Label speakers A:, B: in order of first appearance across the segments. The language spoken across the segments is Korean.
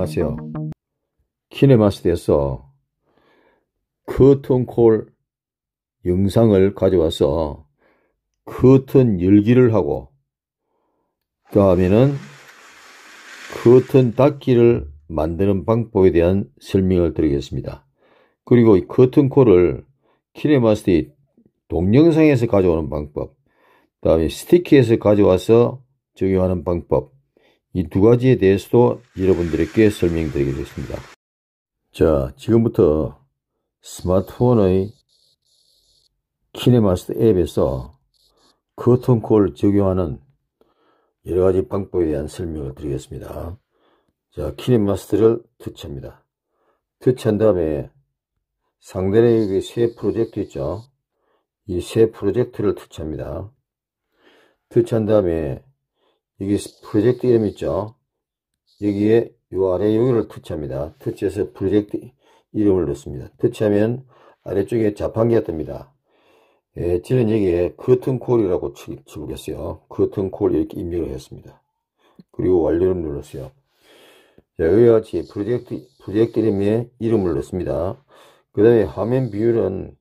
A: 안녕하세요. 키네마스에서 커튼콜 영상을 가져와서 커튼 열기를 하고 그 다음에는 커튼 닫기를 만드는 방법에 대한 설명을 드리겠습니다. 그리고 이 커튼콜을 키네마스티 동영상에서 가져오는 방법, 그 다음에 스티키에서 가져와서 적용하는 방법, 이두 가지에 대해서도 여러분들에게 설명드리겠습니다. 자, 지금부터 스마트폰의 키네마스터 앱에서 커튼콜 적용하는 여러 가지 방법에 대한 설명을 드리겠습니다. 자, 키네마스터를 터치합니다. 터치한 다음에 상단에 여새 그 프로젝트 있죠? 이 새 프로젝트를 터치합니다. 터치한 다음에 여기 프로젝트 이름 있죠 여기에 요 아래 여기를 터치합니다 터치해서 프로젝트 이름을 넣습니다 터치하면 아래쪽에 자판기가 뜹니다 예, 저는 여기에 커튼콜이라고 치보겠어요 커튼콜 이렇게 입력을 했습니다 그리고 완료를 눌렀어요 자, 여기와 같이 프로젝트, 프로젝트 이름에 이름을 넣습니다 그 다음에 화면 비율은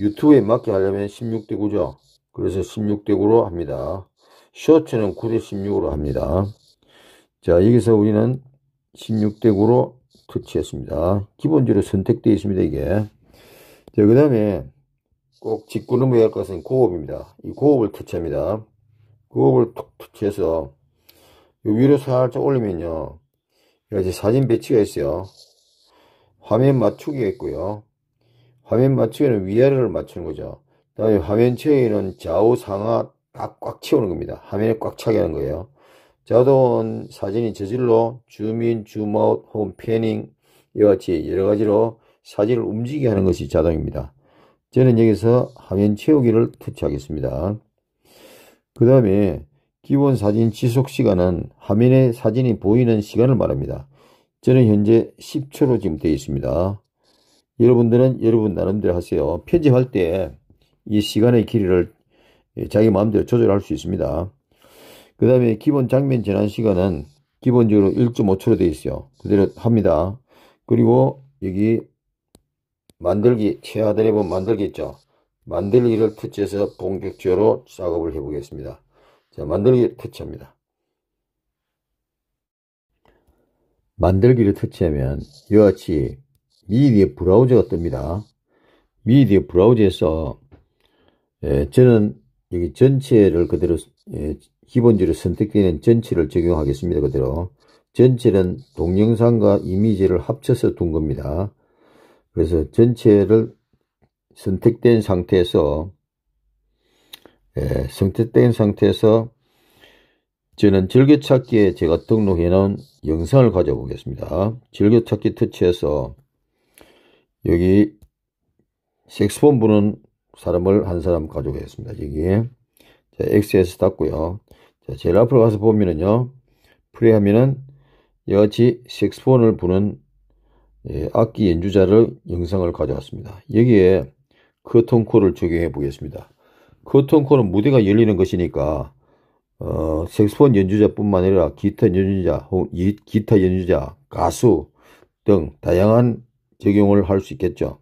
A: 유튜브에 맞게 하려면 16대 9죠 그래서 16대 9로 합니다 셔츠는 9대 16으로 합니다. 자, 여기서 우리는 16대 9로 터치했습니다. 기본적으로 선택되어 있습니다, 이게. 자, 그 다음에 꼭 직구 넘어야 할 것은 고업입니다. 이 고업을 터치합니다. 고업을 툭 터치해서 위로 살짝 올리면요. 이제 사진 배치가 있어요. 화면 맞추기가 있고요. 화면 맞추기는 위아래를 맞추는 거죠. 그 다음에 화면 처에는 좌우 상하 꽉꽉 채우는 겁니다. 화면에 꽉 차게 하는 거예요. 자동 사진이 저질로 줌인, 줌아웃, 홈, 패닝 이와 같이 여러 가지로 사진을 움직이게 하는 것이 자동입니다. 저는 여기서 화면 채우기를 터치하겠습니다. 그 다음에 기본 사진 지속 시간은 화면에 사진이 보이는 시간을 말합니다. 저는 현재 10초로 지금 되어 있습니다. 여러분들은 여러분 나름대로 하세요. 편집할 때 이 시간의 길이를 예, 자기 마음대로 조절할 수 있습니다. 그 다음에 기본 장면 재난 시간은 기본적으로 1.5초로 되어 있어요. 그대로 합니다. 그리고 여기 만들기 최하단에 보면 만들기 있죠. 만들기를 터치해서 본격적으로 작업을 해보겠습니다. 자, 만들기 터치합니다. 만들기를 터치하면 이와 같이 미디어 브라우저가 뜹니다. 미디어 브라우저에서 예, 저는 여기 전체를 그대로 예, 기본지를 선택되는 전체를 적용하겠습니다. 그대로 전체는 동영상과 이미지를 합쳐서 둔 겁니다. 그래서 전체를 선택된 상태에서 예, 선택된 상태에서 저는 즐겨찾기에 제가 등록해 놓은 영상을 가져보겠습니다. 즐겨찾기 터치해서 여기 색스본 부는 사람을 한 사람 가져오겠습니다. 여기에 자, XS 닫고요. 자, 제일 앞으로 가서 보면은요. 플레이 하면은 여같이 색스폰을 부는 예, 악기 연주자를 영상을 가져왔습니다. 여기에 커튼콜을 적용해 보겠습니다. 커튼콜은 무대가 열리는 것이니까 어, 섹스폰 연주자뿐만 아니라 기타 연주자, 기타 연주자, 가수 등 다양한 적용을 할 수 있겠죠.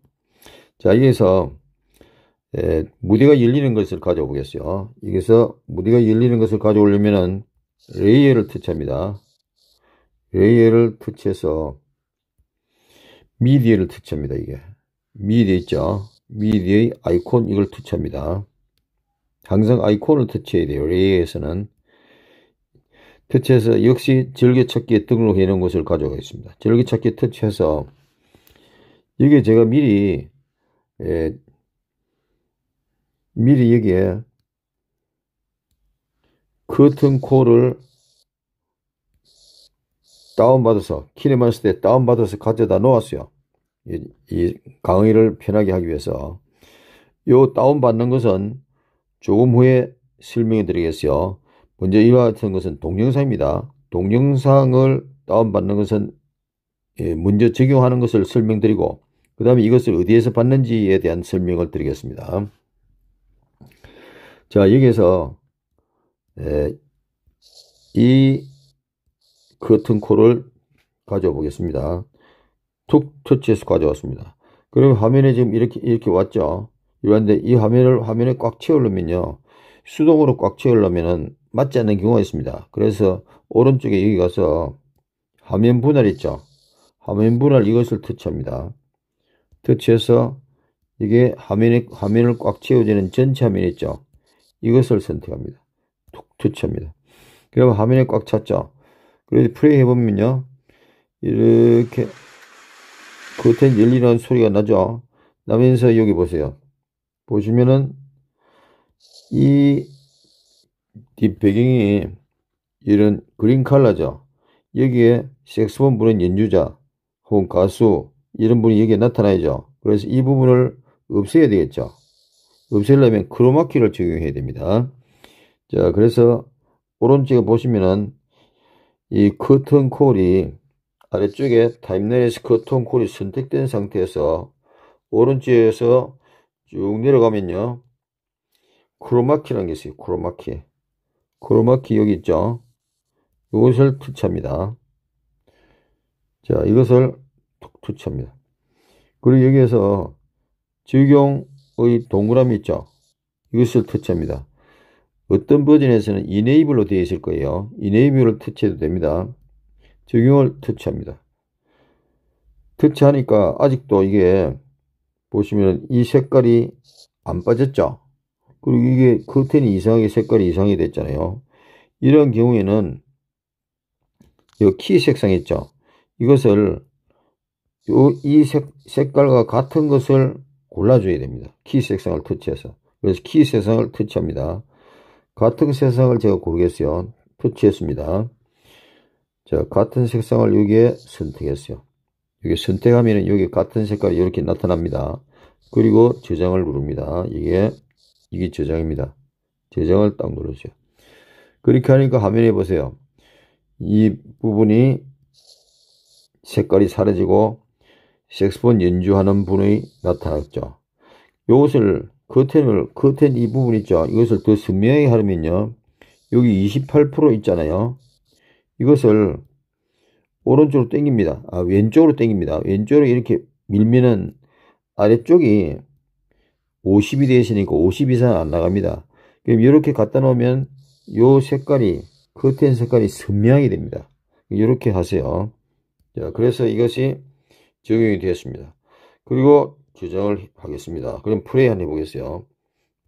A: 자, 여기서 에, 예, 무대가 열리는 것을 가져오겠어요. 여기서 무대가 열리는 것을 가져오려면은 레이어를 터치합니다. 레이어를 터치해서 미디어를 터치합니다. 이게 미디어 있죠. 미디어의 아이콘 이걸 터치합니다. 항상 아이콘을 터치해야 돼요. 레이어에서는 터치해서 역시 절개찾기에 등록해 놓은 것을 가져오겠습니다. 절개찾기 터치해서 여기 제가 미리 예, 미리 여기에 커튼 콜을 다운받아서 키네마스 때 다운받아서 가져다 놓았어요. 이, 이, 강의를 편하게 하기 위해서 요 다운받는 것은 조금 후에 설명해 드리겠어요. 먼저 이와 같은 것은 동영상입니다. 동영상을 다운받는 것은 예, 먼저 적용하는 것을 설명드리고 그 다음에 이것을 어디에서 받는지에 대한 설명을 드리겠습니다. 자, 여기에서 이 커튼 콜을 가져와 보겠습니다. 툭 터치해서 가져왔습니다. 그럼 화면에 지금 이렇게 이렇게 왔죠. 이런데 이 화면을 화면에 꽉 채우려면요. 수동으로 꽉채우려면 맞지 않는 경우가 있습니다. 그래서 오른쪽에 여기 가서 화면 분할 있죠. 화면 분할 이것을 터치합니다. 터치해서 이게 화면에 화면을 꽉 채워지는 전체 화면 있죠. 이것을 선택합니다. 툭 터치합니다. 그러면 화면에꽉 찼죠. 그래서 플레이 해보면요. 이렇게 겉에 열리는 소리가 나죠. 나면서 여기 보세요. 보시면은 이 뒷배경이 이런 그린 컬러죠. 여기에 섹스폰 부는 연주자 혹은 가수 이런 분이 여기에 나타나야죠. 그래서 이 부분을 없애야 되겠죠. 없애려면 크로마키를 적용해야 됩니다. 자, 그래서 오른쪽에 보시면은 이 커튼 콜이 아래쪽에 타임레이스 커튼 콜이 선택된 상태에서 오른쪽에서 쭉 내려가면요. 크로마키라는 게 있어요. 크로마키. 크로마키 여기 있죠. 이것을 투차합니다. 자, 이것을 툭 투차합니다. 그리고 여기에서 적용 거의 동그라미 있죠? 이것을 터치합니다. 어떤 버전에서는 이네이블로 되어 있을 거예요. 이네이블 l 터치해도 됩니다. 적용을 터치합니다. 터치하니까 아직도 이게 보시면 이 색깔이 안 빠졌죠? 그리고 이게 커튼이 이상하게 색깔이 이상하게 됐잖아요. 이런 경우에는 이 키 색상 있죠? 이것을 이 색, 색깔과 같은 것을 골라줘야 됩니다. 키 색상을 터치해서. 그래서 키 색상을 터치합니다. 같은 색상을 제가 고르겠어요. 터치했습니다. 자, 같은 색상을 여기에 선택했어요. 여기 선택하면 은 여기 같은 색깔이 이렇게 나타납니다. 그리고 저장을 누릅니다. 이게, 이게 저장입니다. 저장을 딱 누르죠. 그렇게 하니까 화면에 보세요. 이 부분이 색깔이 사라지고 색스폰 연주하는 분이 나타났죠. 이것을 커튼을 커튼 이 부분 있죠. 이것을 더 선명하게 하려면요. 여기 28% 있잖아요. 이것을 오른쪽으로 당깁니다. 아, 왼쪽으로 당깁니다. 왼쪽으로 이렇게 밀면은 아래쪽이 50이 되시니까 50 이상 안 나갑니다. 그럼 이렇게 갖다 놓으면 이 색깔이 커튼 그 색깔이 선명하게 됩니다. 이렇게 하세요. 자, 그래서 이것이 적용이 되었습니다. 그리고 저정을 하겠습니다. 그럼 플레이 한번 해보겠어요.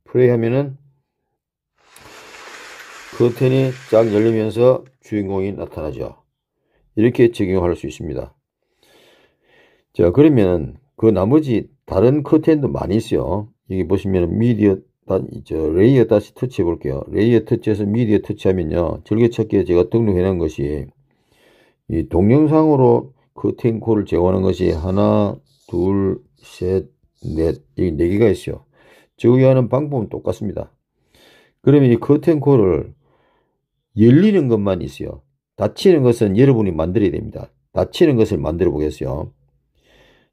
A: 플레이 하면은 커튼이 쫙 열리면서 주인공이 나타나죠. 이렇게 적용할 수 있습니다. 자, 그러면 그 나머지 다른 커튼도 많이 있어요. 여기 보시면 미디어 저 레이어 다시 터치해 볼게요. 레이어 터치해서 미디어 터치하면요. 즐겨찾기에 제가 등록해 놓은 것이 이 동영상으로 그 커탱콜을 제어하는 것이 하나, 둘, 셋, 넷, 여기 네 개가 있어요. 제어하는 방법은 똑같습니다. 그러면 이 그 커튼콜을 열리는 것만 있어요. 닫히는 것은 여러분이 만들어야 됩니다. 닫히는 것을 만들어 보겠어요.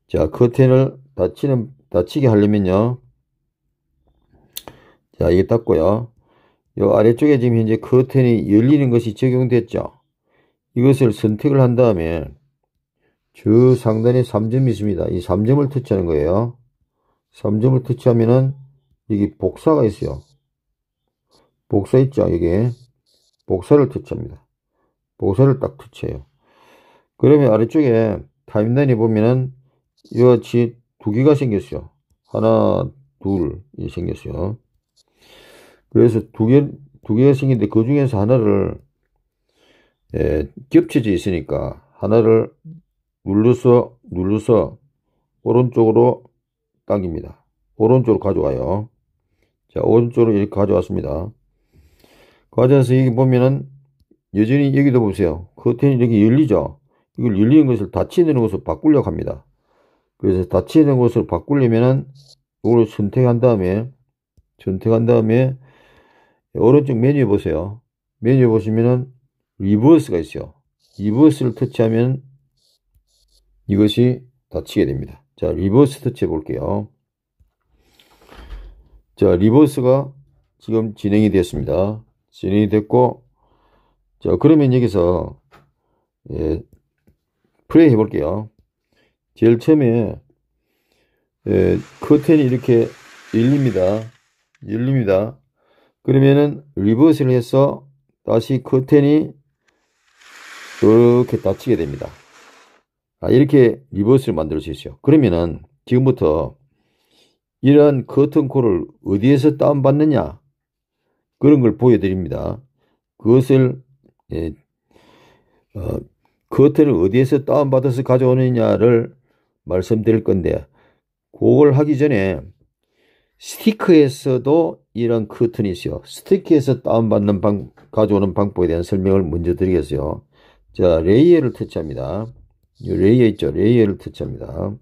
A: 자, 커튼을 그 닫히는, 닫히게 하려면요. 자, 이게 닫고요. 요 아래쪽에 지금 현재 커튼이 열리는 것이 적용됐죠. 이것을 선택을 한 다음에 주 상단에 3점이 있습니다. 이 3점을 터치하는 거예요. 3점을 터치하면은 여기 복사가 있어요. 복사 있죠? 여기 복사를 터치합니다. 복사를 딱 터치해요. 그러면 아래쪽에 타임라인에 보면은 이와 같이 두 개가 생겼어요. 하나, 둘, 이 생겼어요. 그래서 두 개, 두 개가 생긴데 그 중에서 하나를, 예, 겹쳐져 있으니까 하나를 눌러서 눌러서 오른쪽으로 당깁니다. 오른쪽으로 가져와요. 자 오른쪽으로 이렇게 가져왔습니다. 가져와서 여기 보면은 여전히 여기도 보세요. 커튼이 이렇게 열리죠. 이걸 열리는 것을 닫히는 것으로 바꾸려고 합니다. 그래서 닫히는 것으로 바꾸려면은 이걸 선택한 다음에 선택한 다음에 오른쪽 메뉴에 보세요. 메뉴에 보시면은 리버스가 있어요. 리버스를 터치하면 이것이 닫히게 됩니다. 자, 리버스 터치 해볼게요. 자, 리버스가 지금 진행이 됐습니다. 진행이 됐고, 자, 그러면 여기서, 예, 플레이 해볼게요. 제일 처음에, 예, 커튼이 이렇게 열립니다. 열립니다. 그러면은 리버스를 해서 다시 커튼이 이렇게 닫히게 됩니다. 아, 이렇게 리버스를 만들 수 있어요. 그러면은 지금부터 이런 커튼콜을 어디에서 다운받느냐 그런 걸 보여드립니다. 그것을 예, 어, 커튼을 어디에서 다운받아서 가져오느냐를 말씀드릴 건데 그걸 하기 전에 스티커에서도 이런 커튼이 있어요. 스티커에서 다운받는 방, 가져오는 방법에 대한 설명을 먼저 드리겠어요. 자, 레이어를 터치합니다. 레이어 있죠. 레이어를 터치합니다.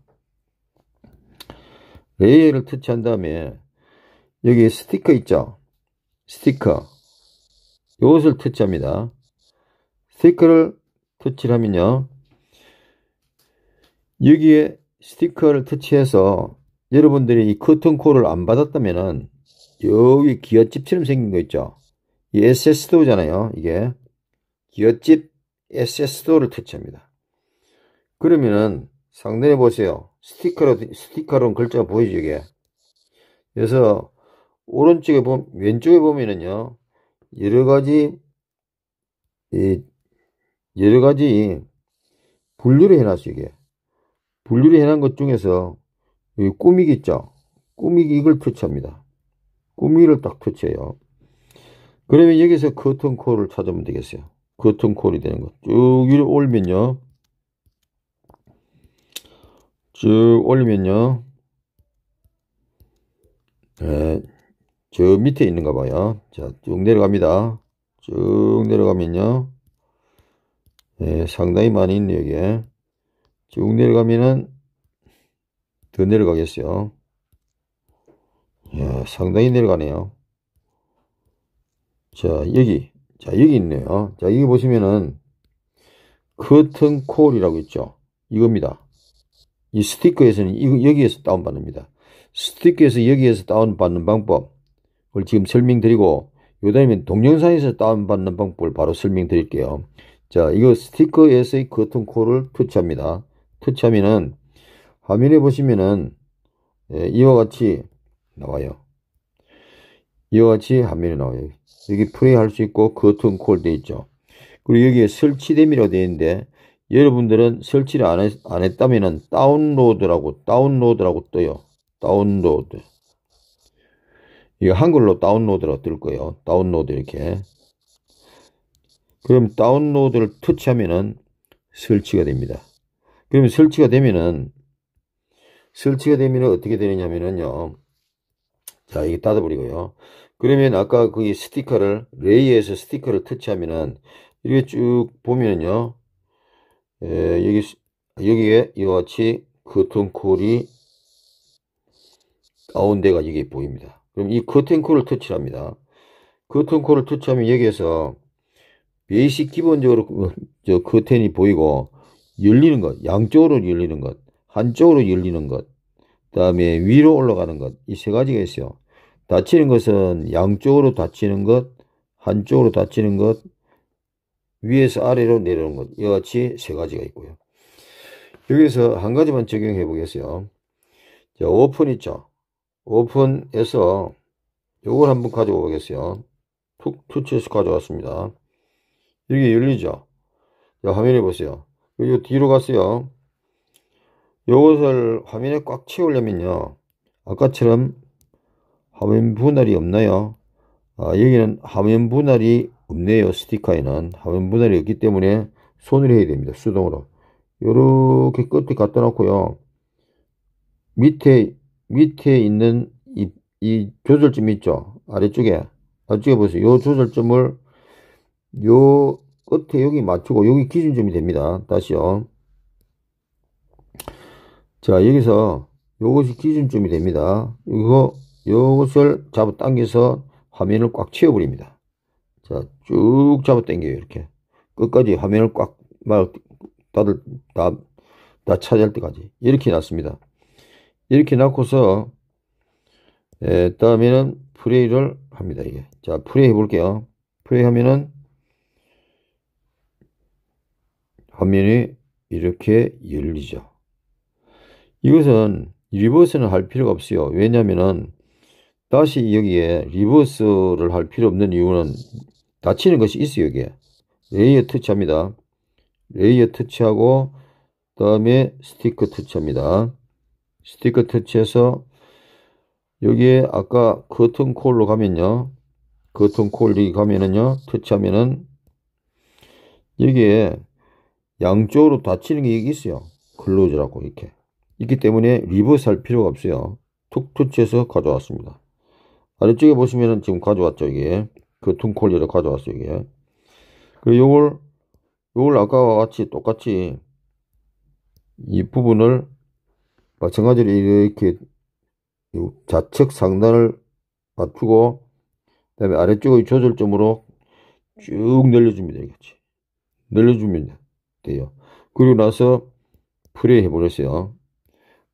A: 레이어를 터치한 다음에 여기 스티커 있죠. 스티커. 이것을 터치합니다. 스티커를 터치를 하면요. 여기에 스티커를 터치해서 여러분들이 이 커튼콜을 안 받았다면은 여기 기어집처럼 생긴 거 있죠. 이 SS도잖아요. 이게 기어집 SS도를 터치합니다. 그러면은 상단에 보세요. 스티커로, 스티커로 글자 보이죠, 이게. 그래서 오른쪽에 보면, 왼쪽에 보면은요, 여러 가지, 이, 여러 가지 분류를 해놨어요, 이게. 분류를 해놓은 것 중에서, 이 꾸미기 있죠? 꾸미기 이걸 표시합니다. 꾸미기를 딱 표시해요. 그러면 여기서 커튼 콜을 찾으면 되겠어요. 커튼 콜이 되는 거. 쭉 위로 올면요. 쭉 올리면요. 네, 저 밑에 있는가 봐요. 자, 쭉 내려갑니다. 쭉 내려가면요. 네, 상당히 많이 있네요, 여기에. 쭉 내려가면은 더 내려가겠어요. 예, 상당히 내려가네요. 자, 여기. 자, 여기 있네요. 자, 여기 보시면은 커튼 콜이라고 있죠. 이겁니다. 이 스티커에서는 여기에서 다운받습니다. 스티커에서 여기에서 다운받는 방법을 지금 설명드리고 요 다음에 동영상에서 다운받는 방법을 바로 설명드릴게요. 자, 이거 스티커에서의 커튼콜을 터치합니다. 터치하면은 화면에 보시면은 예, 이와 같이 나와요. 이와 같이 화면에 나와요. 여기 플레이 할 수 있고 커튼콜 되어 있죠. 그리고 여기에 설치됨이라고 되어 있는데 여러분들은 설치를 안, 했, 안 했다면 다운로드라고 다운로드라고 떠요. 다운로드. 이거 한글로 다운로드라고 뜰 거예요. 다운로드 이렇게. 그럼 다운로드를 터치하면은 설치가 됩니다. 그러면 설치가 되면은 설치가 되면은 어떻게 되느냐면은요. 자, 이게 닫아버리고요. 그러면 아까 그 스티커를 레이에서 스티커를 터치하면은 이렇게 쭉 보면요. 은 에, 여기, 여기에 이와 같이 커튼콜이 가운데가 여기 보입니다. 그럼 이 커튼콜을 터치합니다. 커튼콜을 터치하면 여기에서 베이식 기본적으로 그, 저 커튼이 보이고 열리는 것, 양쪽으로 열리는 것, 한쪽으로 열리는 것, 그 다음에 위로 올라가는 것, 이 세 가지가 있어요. 닫히는 것은 양쪽으로 닫히는 것, 한쪽으로 닫히는 것, 위에서 아래로 내려오는 것 이와 같이 세 가지가 있고요. 여기서 한 가지만 적용해 보겠어요. 자, 오픈 있죠. 오픈에서 요걸 한번 가져와 보겠어요. 툭 터치해서 가져왔습니다. 이게 열리죠. 자, 화면에 보세요. 요 뒤로 갔어요. 요것을 화면에 꽉 채우려면요. 아까처럼 화면 분할이 없나요? 아, 여기는 화면 분할이 없네요. 스티커에는 화면 분할이 없기 때문에 손을 해야 됩니다. 수동으로. 이렇게 끝에 갖다 놓고요. 밑에 밑에 있는 이, 이 조절점 있죠. 아래쪽에 아래쪽에 보세요. 이 조절점을 요 끝에 여기 맞추고 여기 기준점이 됩니다. 다시요. 자 여기서 요것이 기준점이 됩니다. 이거 요것을 잡아 당겨서 화면을 꽉 채워버립니다. 쭉 잡아 당겨요 이렇게 끝까지 화면을 꽉막 다들 다, 다 차지할 때까지 이렇게 놨습니다 이렇게 놨고서 에, 예, 다음에는 프레이를 합니다 이게 자 프레이 해볼게요 프레이 하면은 화면이 이렇게 열리죠 이것은 리버스는 할 필요가 없어요 왜냐면은 다시 여기에 리버스를 할 필요 없는 이유는 다치는 것이 있어요, 여기에. 레이어 터치합니다. 레이어 터치하고, 그 다음에 스티커 터치합니다. 스티커 터치해서, 여기에 아까 커튼 콜로 가면요. 커튼 콜 여기 가면은요. 터치하면은, 여기에 양쪽으로 닫히는 게 있어요. 클로즈라고 이렇게. 있기 때문에 리버스 할 필요가 없어요. 툭 터치해서 가져왔습니다. 아래쪽에 보시면은 지금 가져왔죠, 이게. 그 둥콜리를 가져왔어요, 이게. 그리고 요걸, 요걸 아까와 같이 똑같이 이 부분을 마찬가지로 이렇게 좌측 상단을 맞추고 그 다음에 아래쪽의 조절점으로 쭉 늘려주면 되겠지. 늘려주면 돼요. 그리고 나서 플레이 해버렸어요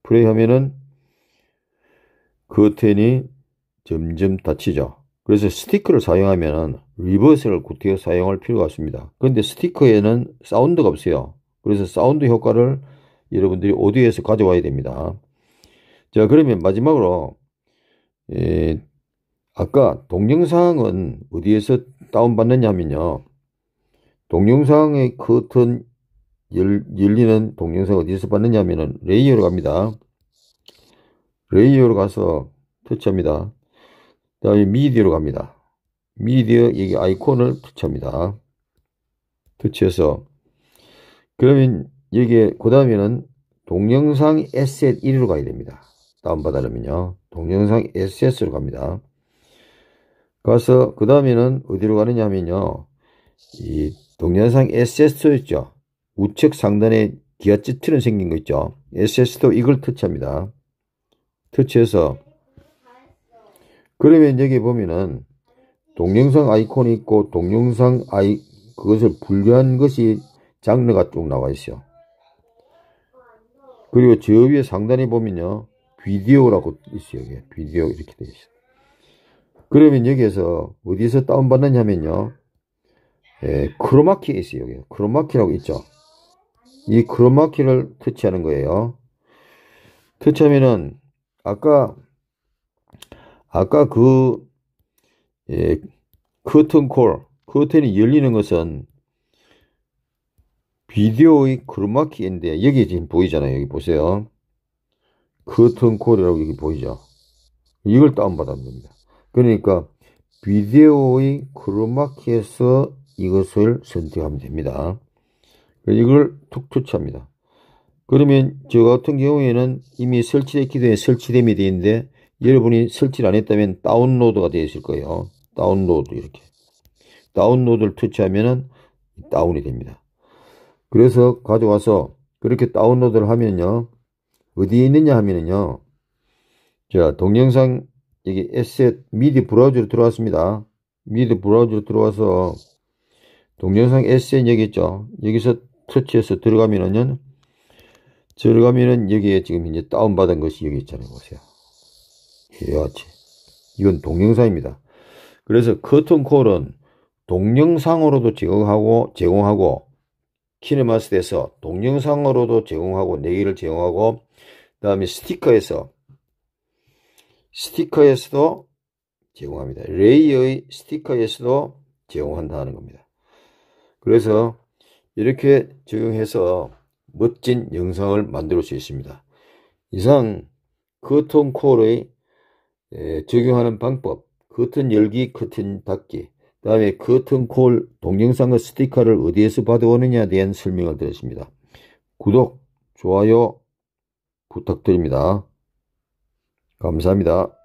A: 플레이 하면은 커튼니 그 점점 닫히죠. 그래서 스티커를 사용하면 리버스를 구태여 사용할 필요가 없습니다. 그런데 스티커에는 사운드가 없어요. 그래서 사운드 효과를 여러분들이 오디오에서 가져와야 됩니다. 자 그러면 마지막으로 예, 아까 동영상은 어디에서 다운받느냐 하면요. 동영상의 커튼 열, 열리는 동영상 어디서 에 받느냐 하면은 레이어로 갑니다. 레이어로 가서 터치합니다. 다음에 미디어로 갑니다. 미디어 여기 아이콘을 터치합니다. 터치해서 그러면 여기에 그 다음에는 동영상 에셋 1로 가야 됩니다. 다운받으려면요. 동영상 에셋으로 갑니다. 가서 그 다음에는 어디로 가느냐 하면요. 이 동영상 에셋 있죠. 우측 상단에 기아찌트는 생긴 거 있죠. 에셋도 이걸 터치합니다. 터치해서 그러면 여기 보면은 동영상 아이콘이 있고 동영상 아이 그것을 분류한 것이 장르가 쭉 나와 있어요. 그리고 저 위에 상단에 보면요. 비디오라고 있어요. 여기 비디오 이렇게 되어 있어요. 그러면 여기에서 어디서 다운받느냐면요. 예, 크로마키 있어요. 여기 크로마키라고 있죠. 이 크로마키를 터치하는 거예요. 터치하면은 아까 아까 그 예, 커튼 콜, 커튼이 열리는 것은 비디오의 크로마키인데 여기 지금 보이잖아요. 여기 보세요. 커튼 콜이라고 여기 보이죠. 이걸 다운받은 겁니다. 그러니까 비디오의 크로마키에서 이것을 선택하면 됩니다. 이걸 툭 터치합니다. 그러면 저 같은 경우에는 이미 설치됐기 때문에 설치됨이 되는데 여러분이 설치를 안 했다면 다운로드가 되어 있을 거예요. 다운로드 이렇게. 다운로드를 터치하면은 다운이 됩니다. 그래서 가져와서 그렇게 다운로드를 하면요. 어디에 있느냐 하면은요. 자, 동영상 여기 에셋 미디 브라우저로 들어왔습니다. 미디 브라우저로 들어와서 동영상 에셋 여기 있죠. 여기서 터치해서 들어가면은요. 들어가면은 여기에 지금 이제 다운받은 것이 여기 있잖아요. 보세요. 해야지. 이건 동영상입니다. 그래서 커튼콜은 동영상으로도 제공하고 제공하고 키네마스에서 동영상으로도 제공하고 내기를 제공하고 그 다음에 스티커에서 스티커에서도 제공합니다. 레이의 스티커에서도 제공한다는 겁니다. 그래서 이렇게 적용해서 멋진 영상을 만들 수 있습니다. 이상 커튼콜의 적용하는 방법, 커튼 열기, 커튼 닫기, 그 다음에 커튼 콜동영상과 스티커를 어디에서 받아오느냐에 대한 설명을 드렸습니다. 구독, 좋아요 부탁드립니다. 감사합니다.